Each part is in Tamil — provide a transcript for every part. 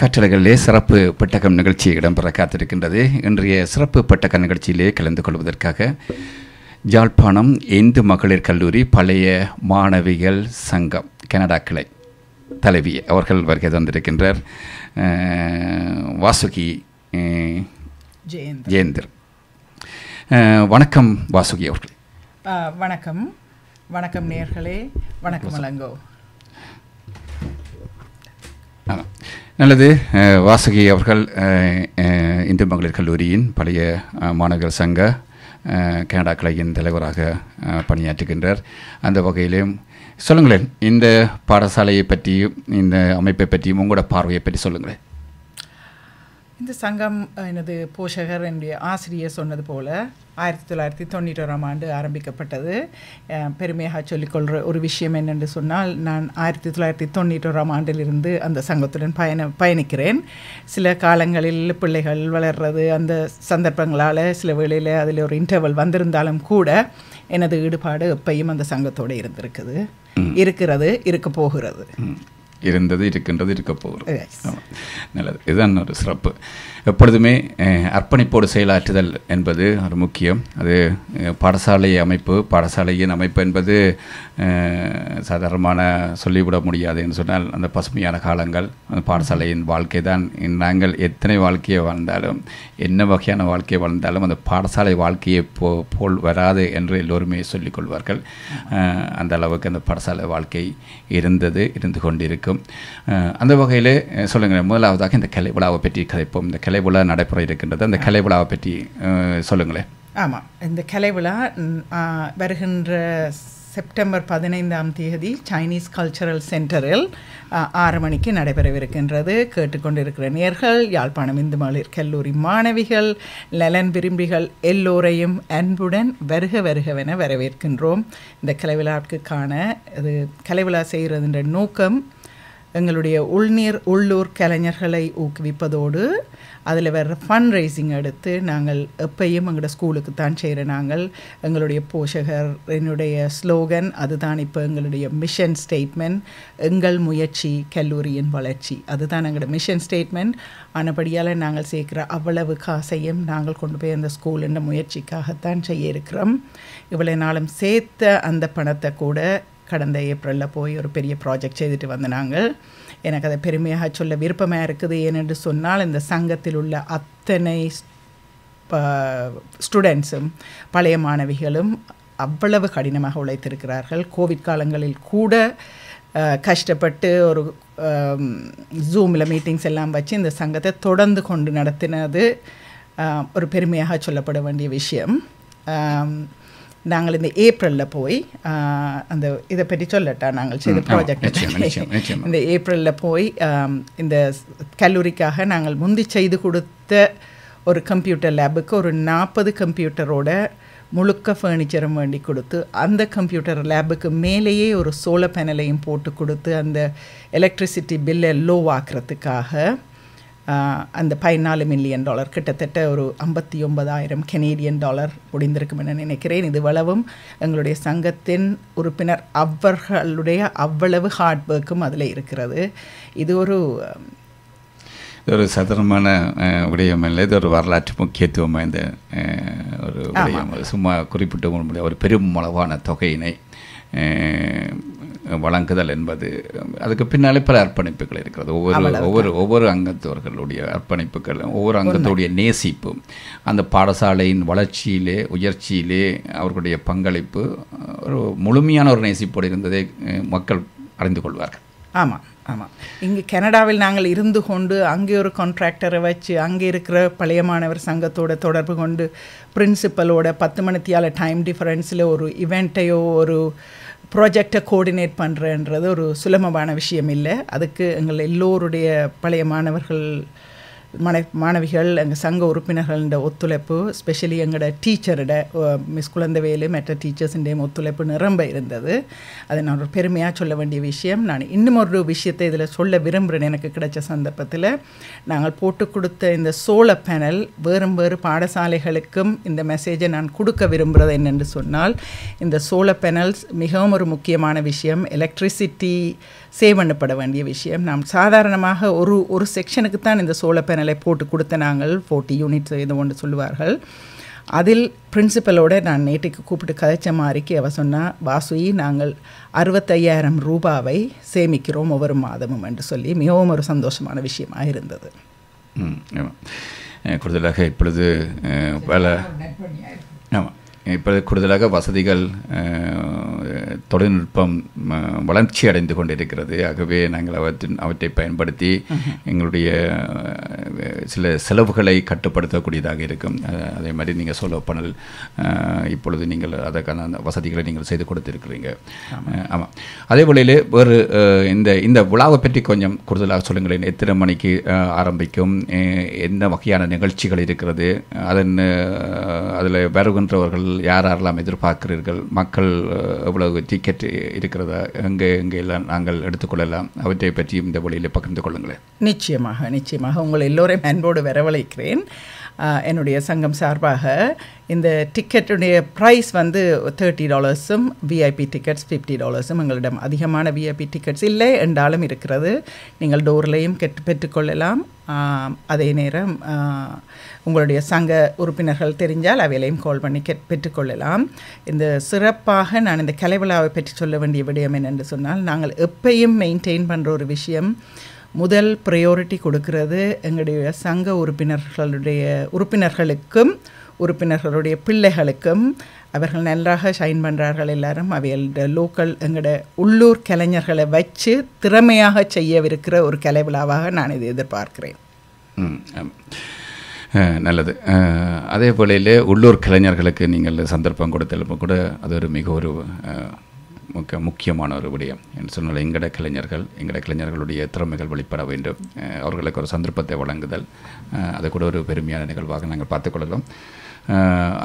கற்றலைகளிலே சிறப்பு பெட்டகம் நிகழ்ச்சி இடம்பெற காத்திருக்கின்றது இன்றைய சிறப்பு பெட்டக நிகழ்ச்சியிலே கலந்து கொள்வதற்காக ஜாழ்ப்பாணம் இந்து மகளிர் கல்லூரி பழைய மாணவிகள் சங்கம் கனடா கிளை தலைவி அவர்கள் வருகை தந்திருக்கின்றார் வாசுகி ஜெயந்தர் வணக்கம் வாசுகி அவர்கள் வணக்கம் வணக்கம் நேர்களே வணக்கம் அலங்கோ ஆமாம் நல்லது வாசகி அவர்கள் இந்து மகளிர் கல்லூரியின் பழைய மாநகர் சங்க கனடா கிளையின் தலைவராக பணியாற்றுகின்றார் அந்த வகையிலும் சொல்லுங்களேன் இந்த பாடசாலையை பற்றியும் இந்த அமைப்பை பற்றியும் உங்களோட பார்வையை பற்றி சொல்லுங்களேன் இந்த சங்கம் எனது போஷகர் என்னுடைய ஆசிரியர் சொன்னது போல் ஆயிரத்தி தொள்ளாயிரத்தி தொண்ணூற்றோராம் ஆண்டு ஆரம்பிக்கப்பட்டது பெருமையாக சொல்லிக்கொள்கிற ஒரு விஷயம் என்னென்று சொன்னால் நான் ஆயிரத்தி தொள்ளாயிரத்தி தொண்ணூற்றோராம் ஆண்டிலிருந்து அந்த சங்கத்துடன் பயண பயணிக்கிறேன் சில காலங்களில் பிள்ளைகள் வளர்கிறது அந்த சந்தர்ப்பங்களால் சில வேளையில் அதில் ஒரு இன்டர்வல் வந்திருந்தாலும் கூட எனது ஈடுபாடு எப்பையும் அந்த சங்கத்தோடு இருந்திருக்குது இருக்கிறது இருக்க போகிறது இருந்தது இருக்கின்றது இருக்க போகிறது நல்லது இதுதான் ஒரு சிறப்பு எப்பொழுதுமே அர்ப்பணிப்போடு செயலாற்றுதல் என்பது ஒரு முக்கியம் அது பாடசாலை அமைப்பு பாடசாலையின் அமைப்பு என்பது சாதாரணமான சொல்லிவிட முடியாது என்று சொன்னால் அந்த பசுமையான காலங்கள் அந்த பாடசாலையின் வாழ்க்கை தான் நாங்கள் எத்தனை வாழ்க்கையை வாழ்ந்தாலும் என்ன வகையான வாழ்க்கையை வாழ்ந்தாலும் அந்த பாடசாலை வாழ்க்கையை போ போல் வராது என்று எல்லோருமே சொல்லிக்கொள்வார்கள் அந்த அளவுக்கு அந்த பாடசாலை வாழ்க்கை இருந்தது இருந்து கொண்டிருக்கும் அந்த வகையில் சொல்லுங்கள் முதலாவதாக இந்த கலை விழாவை பற்றி கதைப்போம் இந்த கலை கலைவிழா நடைபெற இருக்கின்றது அந்த கலைவிழாவை பற்றி சொல்லுங்களேன் ஆமாம் இந்த கலைவிழா வருகின்ற செப்டம்பர் பதினைந்தாம் தேதி சைனீஸ் கல்ச்சரல் சென்டரில் ஆறு மணிக்கு நடைபெறவிருக்கின்றது கேட்டுக்கொண்டிருக்கிற நேர்கள் யாழ்ப்பாணம் இந்து மகளிர் கல்லூரி மாணவிகள் நலன் விரும்பிகள் எல்லோரையும் அன்புடன் வருக வருகவென வரவேற்கின்றோம் இந்த கலைவிழாவுக்கு காண இது கலைவிழா செய்கிறதுன்ற நோக்கம் எங்களுடைய உள்நீர் உள்ளூர் கலைஞர்களை ஊக்குவிப்பதோடு அதில் வர்ற ஃபன் ரைசிங் எடுத்து நாங்கள் எப்பயும் எங்களோட ஸ்கூலுக்கு தான் செய்கிற நாங்கள் எங்களுடைய போஷகர் என்னுடைய ஸ்லோகன் அதுதான் இப்போ எங்களுடைய மிஷன் ஸ்டேட்மெண்ட் எங்கள் முயற்சி கல்லூரியின் வளர்ச்சி அதுதான் எங்களோட மிஷன் ஸ்டேட்மெண்ட் ஆனபடியால் நாங்கள் சேர்க்குற அவ்வளவு காசையும் நாங்கள் கொண்டு போய் அந்த ஸ்கூல் என்ற முயற்சிக்காகத்தான் செய்ய இருக்கிறோம் இவ்வளோ நாளும் சேர்த்த அந்த பணத்தை கூட கடந்த ஏப்ரலில் போய் ஒரு பெரிய ப்ராஜெக்ட் செய்துட்டு வந்த நாங்கள் எனக்கு அதை பெருமையாக சொல்ல விருப்பமாக இருக்குது ஏனென்று சொன்னால் இந்த சங்கத்தில் உள்ள அத்தனை ஸ்டூடெண்ட்ஸும் பழைய மாணவிகளும் அவ்வளவு கடினமாக உழைத்திருக்கிறார்கள் கோவிட் காலங்களில் கூட கஷ்டப்பட்டு ஒரு ஜூமில் மீட்டிங்ஸ் எல்லாம் வச்சு இந்த சங்கத்தை தொடர்ந்து கொண்டு நடத்தினது ஒரு பெருமையாக சொல்லப்பட வேண்டிய விஷயம் நாங்கள் இந்த ஏப்ரலில் போய் அந்த இதை பற்றி சொல்லட்டா நாங்கள் செய்த ப்ராஜெக்ட் இந்த ஏப்ரலில் போய் இந்த கல்லூரிக்காக நாங்கள் முந்தி செய்து கொடுத்த ஒரு கம்ப்யூட்டர் லேபுக்கு ஒரு நாற்பது கம்ப்யூட்டரோட முழுக்க ஃபர்னிச்சரும் வேண்டி கொடுத்து அந்த கம்ப்யூட்டர் லேபுக்கு மேலேயே ஒரு சோலர் பேனலையும் போட்டு கொடுத்து அந்த எலக்ட்ரிசிட்டி பில்லை லோ ஆக்குறதுக்காக அந்த பதினாலு மில்லியன் டாலர் கிட்டத்தட்ட ஒரு ஐம்பத்தி ஒன்பதாயிரம் கெனேடியன் டாலர் முடிந்திருக்கும் என நினைக்கிறேன் இது வளவும் எங்களுடைய சங்கத்தின் உறுப்பினர் அவர்களுடைய அவ்வளவு ஹார்ட் ஒர்க்கும் அதில் இருக்கிறது இது ஒரு ஒரு சதுரமான விடயம் இல்லை இது ஒரு வரலாற்று முக்கியத்துவம் வாய்ந்த ஒரு விடயம் சும்மா குறிப்பிட்ட ஒரு பெரும் அளவான தொகையினை வழங்குதல் என்பது அதுக்கு பின்னாலே பல அர்ப்பணிப்புகள் இருக்கிறது ஒவ்வொரு ஒவ்வொரு ஒவ்வொரு அங்கத்தவர்களுடைய அர்ப்பணிப்புகளும் ஒவ்வொரு அங்கத்துடைய நேசிப்பும் அந்த பாடசாலையின் வளர்ச்சியிலே உயர்ச்சியிலே அவர்களுடைய பங்களிப்பு ஒரு முழுமையான ஒரு நேசிப்போடு இருந்ததை மக்கள் அறிந்து கொள்வார்கள் ஆமாம் ஆமாம் இங்கே கனடாவில் நாங்கள் இருந்து கொண்டு அங்கே ஒரு கான்ட்ராக்டரை வச்சு அங்கே இருக்கிற பழைய மாணவர் சங்கத்தோட தொடர்பு கொண்டு பிரின்சிபலோட பத்து மணித்தியால் டைம் டிஃபரன்ஸில் ஒரு இவெண்ட்டையோ ஒரு ப்ராஜெக்டை கோஆர்டினேட் பண்ணுறேன்றது ஒரு சுலபமான விஷயம் இல்லை அதுக்கு எங்கள் எல்லோருடைய பழைய மாணவர்கள் மாணவ மாணவிகள் எங்கள் சங்க உறுப்பினர்கள ஒத்துழைப்பு ஸ்பெஷலி எங்களோட டீச்சரோட மிஸ் குழந்தவேலு மற்ற டீச்சர்ஸுடையும் ஒத்துழைப்பு நிரம்ப இருந்தது அதை நான் ஒரு பெருமையாக சொல்ல வேண்டிய விஷயம் நான் இன்னும் ஒரு விஷயத்தை இதில் சொல்ல விரும்புகிறேன் எனக்கு கிடைச்ச சந்தர்ப்பத்தில் நாங்கள் போட்டு கொடுத்த இந்த சோழ பேனல் வேறும் வேறு பாடசாலைகளுக்கும் இந்த மெசேஜை நான் கொடுக்க விரும்புகிறது என்னென்று சொன்னால் இந்த சோழ பேனல்ஸ் மிகவும் ஒரு முக்கியமான விஷயம் எலக்ட்ரிசிட்டி சேவ் பண்ணப்பட வேண்டிய விஷயம் நாம் சாதாரணமாக ஒரு ஒரு செக்ஷனுக்கு தான் இந்த சோழ பேனல் நிலை போட்டு கொடுத்த நாங்கள் ஃபோர்ட்டி யூனிட்ஸ் ஏதோ ஒன்று சொல்லுவார்கள் அதில் பிரின்சிபலோடு நான் நேற்றுக்கு கூப்பிட்டு கதைச்ச மாதிரிக்கு அவ சொன்னால் வாசுயி நாங்கள் அறுபத்தையாயிரம் ரூபாவை சேமிக்கிறோம் ஒவ்வொரு மாதமும் என்று சொல்லி மிகவும் ஒரு சந்தோஷமான விஷயமாக இருந்தது கூடுதலாக இப்பொழுது பல ஆமாம் இப்போ கூடுதலாக வசதிகள் தொழில்நுட்பம் வளர்ச்சி அடைந்து கொண்டிருக்கிறது ஆகவே நாங்கள் அவற்றின் அவற்றை பயன்படுத்தி எங்களுடைய சில செலவுகளை கட்டுப்படுத்தக்கூடியதாக இருக்கும் அதே மாதிரி நீங்கள் சோலோ பனல் இப்பொழுது நீங்கள் அதற்கான வசதிகளை நீங்கள் செய்து கொடுத்துருக்குறீங்க ஆமாம் அதே போலையில் வேறு இந்த இந்த விழாவை பற்றி கொஞ்சம் கூடுதலாக சொல்லுங்களேன் எத்தனை மணிக்கு ஆரம்பிக்கும் என்ன வகையான நிகழ்ச்சிகள் இருக்கிறது அதன் அதில் வருகின்றவர்கள் யார் யாரெல்லாம் எதிர்பார்க்கிறீர்கள் மக்கள் எவ்வளவு டிக்கெட் இருக்கிறதா எங்கே எங்கெல்லாம் நாங்கள் எடுத்துக்கொள்ளலாம் அவற்றை பற்றியும் இந்த வழியில் பகிர்ந்து கொள்ளுங்களேன் நிச்சயமாக நிச்சயமாக உங்களை எல்லோரையும் அன்போடு வரவழைக்கிறேன் என்னுடைய சங்கம் சார்பாக இந்த டிக்கெட்டுடைய ப்ரைஸ் வந்து தேர்ட்டி டாலர்ஸும் விஐபி டிக்கெட்ஸ் ஃபிஃப்டி டாலர்ஸும் எங்களிடம் அதிகமான விஐபி டிக்கெட்ஸ் இல்லை என்றாலும் இருக்கிறது நீங்கள் டோர்லேயும் கெட்டு பெற்றுக்கொள்ளலாம் அதே நேரம் உங்களுடைய சங்க உறுப்பினர்கள் தெரிஞ்சால் அவையிலையும் கால் பண்ணி கெட் பெற்றுக்கொள்ளலாம் இந்த சிறப்பாக நான் இந்த கலைவிழாவை பற்றி சொல்ல வேண்டிய விடயம் என்னென்று சொன்னால் நாங்கள் எப்பையும் மெயின்டைன் பண்ணுற ஒரு விஷயம் முதல் ப்ரையாரிட்டி கொடுக்கிறது எங்களுடைய சங்க உறுப்பினர்களுடைய உறுப்பினர்களுக்கும் உறுப்பினர்களுடைய பிள்ளைகளுக்கும் அவர்கள் நன்றாக ஷைன் பண்ணுறார்கள் எல்லாரும் அவையோட லோக்கல் எங்களோட உள்ளூர் கலைஞர்களை வச்சு திறமையாக செய்யவிருக்கிற ஒரு கலை விழாவாக நான் இதை எதிர்பார்க்கிறேன் நல்லது அதே போலையில் உள்ளூர் கலைஞர்களுக்கு நீங்கள் சந்தர்ப்பம் கொடுத்தலுமே கூட அது ஒரு மிக ஒரு மிக முக்கியமான ஒரு விடயம் என்று சொன்னால் எங்கட கலைஞர்கள் எங்கட கலைஞர்களுடைய திறமைகள் வெளிப்பட வேண்டும் அவர்களுக்கு ஒரு சந்தர்ப்பத்தை வழங்குதல் அது கூட ஒரு பெருமையான நிகழ்வாக நாங்கள் பார்த்துக்கொள்ளலாம்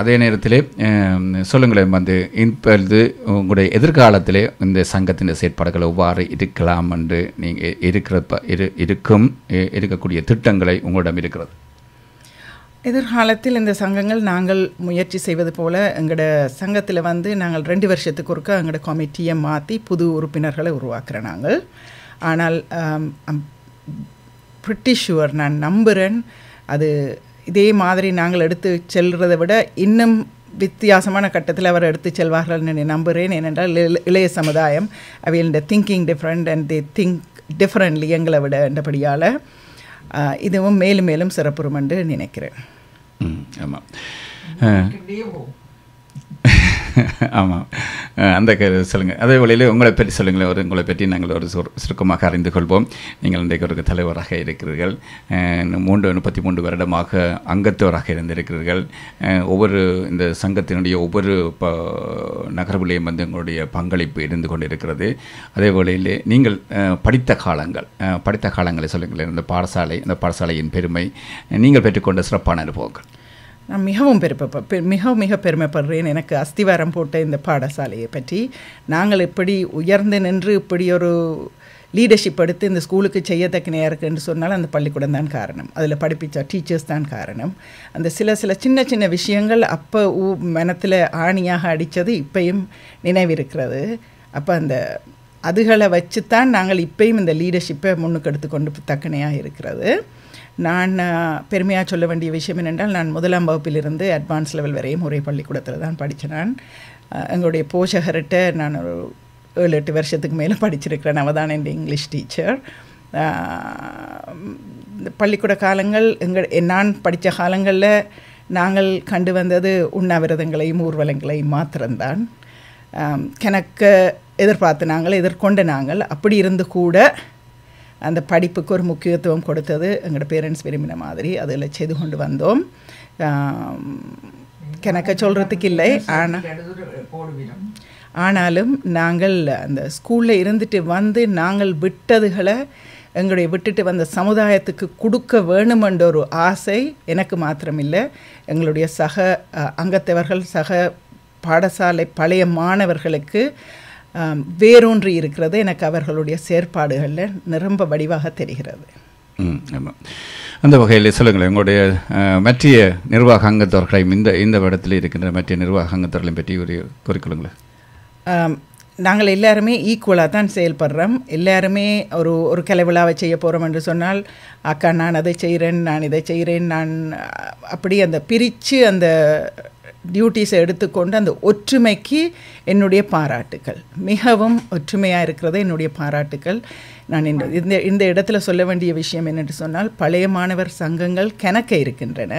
அதே நேரத்திலே சொல்லுங்களேன் வந்து இப்பொழுது உங்களுடைய எதிர்காலத்திலே இந்த சங்கத்தின் செயற்பாடுகள் எவ்வாறு இருக்கலாம் என்று நீங்கள் இருக்கிற இரு இருக்கும் இருக்கக்கூடிய திட்டங்களை உங்களிடம் இருக்கிறது எதிர்காலத்தில் இந்த சங்கங்கள் நாங்கள் முயற்சி செய்வது போல் எங்களோட சங்கத்தில் வந்து நாங்கள் ரெண்டு வருஷத்துக்கு ஒருக்க எங்களோட கமிட்டியை மாற்றி புது உறுப்பினர்களை உருவாக்குறோம் நாங்கள் ஆனால் பிரிட்டிஷுவர் நான் நம்புகிறேன் அது இதே மாதிரி நாங்கள் எடுத்து செல்றதை விட இன்னும் வித்தியாசமான கட்டத்தில் அவர் எடுத்து செல்வார்கள் நான் நம்புகிறேன் ஏனென்றால் இளைய சமுதாயம் இந்த thinking different and the think differently எங்களை விட என்றபடியால் இதுவும் மேலும் மேலும் சிறப்புறும் என்று நினைக்கிறேன் ஆமாம் ஆமாம் அந்த சொல்லுங்கள் அதே வழியில் உங்களை பற்றி சொல்லுங்களேன் ஒரு உங்களை பற்றி நாங்கள் ஒரு சுருக்கமாக அறிந்து கொள்வோம் நீங்கள் இன்றைக்கு ஒரு தலைவராக இருக்கிறீர்கள் மூன்று முப்பத்தி மூன்று வருடமாக அங்கத்தவராக இருந்திருக்கிறீர்கள் ஒவ்வொரு இந்த சங்கத்தினுடைய ஒவ்வொரு ப நகர்வுலேயும் வந்து உங்களுடைய பங்களிப்பு இருந்து கொண்டிருக்கிறது அதே வழியில் நீங்கள் படித்த காலங்கள் படித்த காலங்களை சொல்லுங்களேன் இந்த பாடசாலை இந்த பாடசாலையின் பெருமை நீங்கள் பெற்றுக்கொண்ட சிறப்பான அனுபவங்கள் நான் மிகவும் பெருமை மிக மிக பெருமைப்படுறேன் எனக்கு அஸ்திவாரம் போட்ட இந்த பாடசாலையை பற்றி நாங்கள் இப்படி உயர்ந்து நின்று இப்படி ஒரு லீடர்ஷிப் எடுத்து இந்த ஸ்கூலுக்கு செய்யத்தக்க நேரம் இருக்குன்னு சொன்னால் அந்த பள்ளிக்கூடம் தான் காரணம் அதில் படிப்பித்த டீச்சர்ஸ் தான் காரணம் அந்த சில சில சின்ன சின்ன விஷயங்கள் அப்போ மனத்தில் ஆணியாக அடித்தது இப்பையும் நினைவிருக்கிறது அப்போ அந்த அதுகளை வச்சு தான் நாங்கள் இப்பயும் இந்த லீடர்ஷிப்பை முன்னுக்கு எடுத்து கொண்டு தக்கனையாக இருக்கிறது நான் பெருமையாக சொல்ல வேண்டிய விஷயம் என்னென்றால் நான் முதலாம் வகுப்பிலிருந்து அட்வான்ஸ் லெவல் வரையும் ஒரே பள்ளிக்கூடத்தில் தான் படித்தேன் நான் எங்களுடைய போஷகர்கிட்ட நான் ஒரு ஏழு எட்டு வருஷத்துக்கு மேலே படிச்சிருக்கிறேன் அவள் தான் என் இங்கிலீஷ் டீச்சர் இந்த பள்ளிக்கூட காலங்கள் எங்கள் நான் படித்த காலங்களில் நாங்கள் கண்டு வந்தது உண்ணாவிரதங்களையும் ஊர்வலங்களையும் மாத்திரம்தான் கணக்க எதிர்பார்த்து நாங்கள் எதிர்கொண்ட நாங்கள் அப்படி இருந்து கூட அந்த படிப்புக்கு ஒரு முக்கியத்துவம் கொடுத்தது எங்களோட பேரண்ட்ஸ் விரும்பின மாதிரி அதில் செய்து கொண்டு வந்தோம் கணக்க சொல்கிறதுக்கு இல்லை ஆனால் ஆனாலும் நாங்கள் அந்த ஸ்கூலில் இருந்துட்டு வந்து நாங்கள் விட்டதுகளை எங்களுடைய விட்டுட்டு வந்த சமுதாயத்துக்கு கொடுக்க வேணுமென்ற ஒரு ஆசை எனக்கு மாத்திரமில்லை எங்களுடைய சக அங்கத்தவர்கள் சக பாடசாலை பழைய மாணவர்களுக்கு வேரூன்றி இருக்கிறது எனக்கு அவர்களுடைய செயற்பாடுகளில் நிரம்ப வடிவாக தெரிகிறது அந்த வகையில் சொல்லுங்கள் எங்களுடைய மற்றிய நிர்வாக அங்கத்தவர்களையும் இந்த இந்த இடத்தில் இருக்கின்ற மற்ற நிர்வாக அங்கத்தவர்களையும் பற்றி ஒரு குறிக்கொள்ளுங்களேன் நாங்கள் எல்லாருமே ஈக்குவலாக தான் செயல்படுறோம் எல்லாருமே ஒரு ஒரு கலை விழாவை செய்ய போகிறோம் என்று சொன்னால் அக்கா நான் அதை செய்கிறேன் நான் இதை செய்கிறேன் நான் அப்படி அந்த பிரித்து அந்த டியூட்டிஸை எடுத்துக்கொண்டு அந்த ஒற்றுமைக்கு என்னுடைய பாராட்டுக்கள் மிகவும் ஒற்றுமையாக இருக்கிறது என்னுடைய பாராட்டுக்கள் நான் இந்த இந்த இடத்துல சொல்ல வேண்டிய விஷயம் என்னென்று சொன்னால் பழைய மாணவர் சங்கங்கள் கணக்க இருக்கின்றன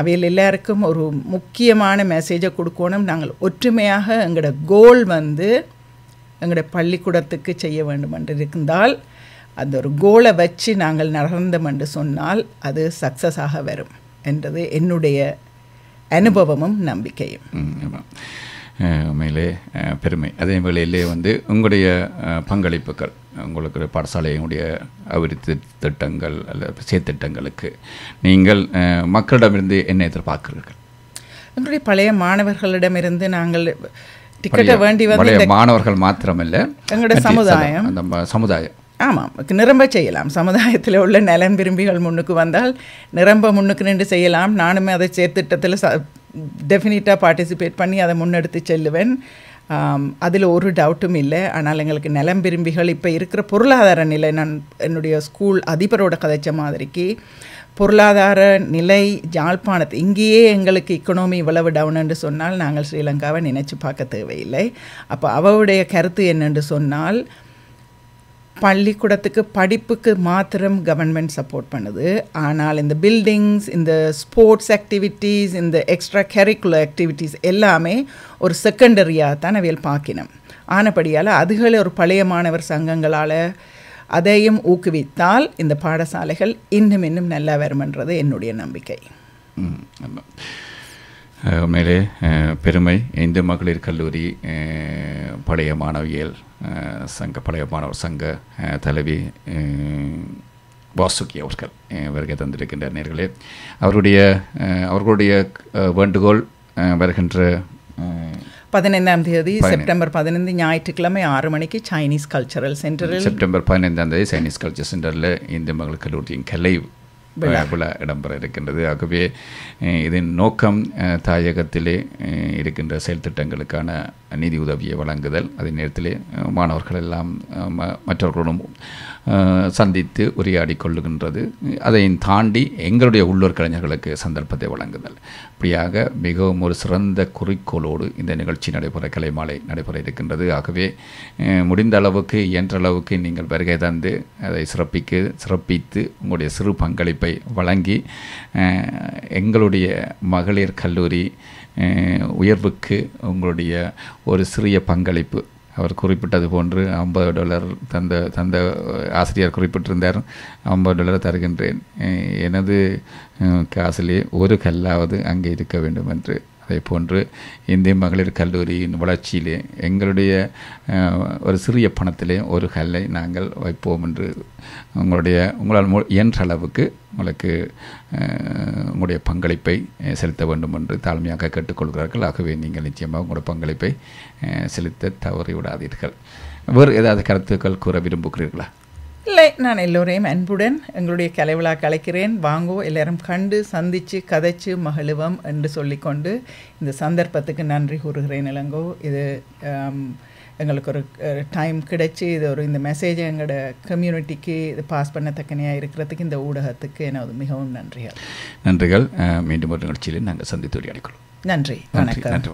அவையில் எல்லாருக்கும் ஒரு முக்கியமான மெசேஜை கொடுக்கணும் நாங்கள் ஒற்றுமையாக எங்களோட கோல் வந்து எங்களோட பள்ளிக்கூடத்துக்கு செய்ய வேண்டும் என்று இருந்தால் அந்த ஒரு கோலை வச்சு நாங்கள் நடந்தோம் என்று சொன்னால் அது சக்ஸஸாக வரும் என்றது என்னுடைய அனுபவமும் நம்பிக்கையும் உண்மையிலே பெருமை அதே வேளையிலே வந்து உங்களுடைய பங்களிப்புகள் உங்களுக்கு பாடசாலையினுடைய அபிவிருத்தி திட்டங்கள் அல்லது செயற்திட்டங்களுக்கு நீங்கள் மக்களிடமிருந்து என்ன எதிர்பார்க்கிறீர்கள் எங்களுடைய பழைய மாணவர்களிடமிருந்து நாங்கள் டிக்கெட்டை வேண்டி வந்து மாணவர்கள் மாத்திரமல்ல எங்களுடைய சமுதாயம் அந்த சமுதாயம் ஆமாம் நிரம்ப செய்யலாம் சமுதாயத்தில் உள்ள நலன் விரும்பிகள் முன்னுக்கு வந்தால் நிரம்ப முன்னுக்கு நின்று செய்யலாம் நானுமே அதை சேர்த்திட்டத்தில் ச டெஃபினட்டாக பார்ட்டிசிபேட் பண்ணி அதை முன்னெடுத்து செல்லுவேன் அதில் ஒரு டவுட்டும் இல்லை ஆனால் எங்களுக்கு நிலம் விரும்பிகள் இப்போ இருக்கிற பொருளாதார நிலை நான் என்னுடைய ஸ்கூல் அதிபரோட கதைச்ச மாதிரிக்கு பொருளாதார நிலை ஜாழ்ப்பாணத்து இங்கேயே எங்களுக்கு இக்கனோமி இவ்வளவு டவுன் என்று சொன்னால் நாங்கள் ஸ்ரீலங்காவை நினச்சி பார்க்க தேவையில்லை அப்போ அவளுடைய கருத்து என்னென்று சொன்னால் பள்ளிக்கூடத்துக்கு படிப்புக்கு மாத்திரம் கவர்மெண்ட் சப்போர்ட் பண்ணுது ஆனால் இந்த பில்டிங்ஸ் இந்த ஸ்போர்ட்ஸ் ஆக்டிவிட்டீஸ் இந்த எக்ஸ்ட்ரா கரிக்குலர் ஆக்டிவிட்டீஸ் எல்லாமே ஒரு செகண்டரியாக தான் அவையில் பார்க்கணும் ஆனபடியால் அதுகளை ஒரு பழைய மாணவர் சங்கங்களால் அதையும் ஊக்குவித்தால் இந்த பாடசாலைகள் இன்னும் இன்னும் நல்லா வருமன்றது என்னுடைய நம்பிக்கை மேலே பெருமை இந்து மகளிர் கல்லூரி பழைய மாணவியல் சங்க பழைய மாணவர் சங்க தலைவி வாசுகி அவர்கள் வருகை தந்திருக்கின்ற நேர்களே அவருடைய அவர்களுடைய வேண்டுகோள் வருகின்ற பதினைந்தாம் தேதி செப்டம்பர் பதினைந்து ஞாயிற்றுக்கிழமை ஆறு மணிக்கு சைனீஸ் கல்ச்சரல் சென்டரில் செப்டம்பர் பதினைந்தாம் தேதி சைனீஸ் கல்ச்சர் சென்டரில் இந்திய மகளிர் கல்லூரியின் கலை விழா இடம்பெற இருக்கின்றது ஆகவே இதன் நோக்கம் தாயகத்திலே இருக்கின்ற செயல் திட்டங்களுக்கான நிதி உதவியை வழங்குதல் அதே நேரத்தில் மாணவர்கள் எல்லாம் மற்றவர்களுடன் சந்தித்து உரையாடி கொள்ளுகின்றது அதையும் தாண்டி எங்களுடைய உள்ளூர் கலைஞர்களுக்கு சந்தர்ப்பத்தை வழங்குதல் இப்படியாக மிகவும் ஒரு சிறந்த குறிக்கோளோடு இந்த நிகழ்ச்சி நடைபெற கலைமாலை நடைபெற இருக்கின்றது ஆகவே முடிந்த அளவுக்கு இயன்ற அளவுக்கு நீங்கள் வருகை தந்து அதை சிறப்பிக்கு சிறப்பித்து உங்களுடைய சிறு பங்களிப்பை வழங்கி எங்களுடைய மகளிர் கல்லூரி உயர்வுக்கு உங்களுடைய ஒரு சிறிய பங்களிப்பு அவர் குறிப்பிட்டது போன்று ஐம்பது டாலர் தந்த தந்த ஆசிரியர் குறிப்பிட்டிருந்தார் ஐம்பது டாலர் தருகின்றேன் எனது காசிலே ஒரு கல்லாவது அங்கே இருக்க வேண்டும் என்று அதே போன்று இந்திய மகளிர் கல்லூரியின் வளர்ச்சியிலே எங்களுடைய ஒரு சிறிய பணத்திலே ஒரு கல்லை நாங்கள் வைப்போம் என்று உங்களுடைய உங்களால் இயன்ற அளவுக்கு உங்களுக்கு உங்களுடைய பங்களிப்பை செலுத்த வேண்டும் என்று தாழ்மையாக கேட்டுக்கொள்கிறார்கள் ஆகவே நீங்கள் நிச்சயமாக உங்களுடைய பங்களிப்பை செலுத்த தவறிவிடாதீர்கள் வேறு ஏதாவது கருத்துக்கள் கூற விரும்புகிறீர்களா இல்லை நான் எல்லோரையும் அன்புடன் எங்களுடைய கலைவிழா கலைக்கிறேன் வாங்கோ எல்லாரும் கண்டு சந்தித்து கதைச்சு மகிழுவோம் என்று சொல்லிக்கொண்டு இந்த சந்தர்ப்பத்துக்கு நன்றி கூறுகிறேன் இளங்கோ இது எங்களுக்கு ஒரு டைம் கிடைச்சி இது ஒரு இந்த மெசேஜ் எங்களோட கம்யூனிட்டிக்கு இது பாஸ் பண்ணத்தக்கனையாக இருக்கிறதுக்கு இந்த ஊடகத்துக்கு எனது மிகவும் நன்றிகள் நன்றிகள் மீண்டும் ஒரு நிகழ்ச்சியில் நாங்கள் சந்தித்து உரையாடிக்கொள்வோம் நன்றி வணக்கம்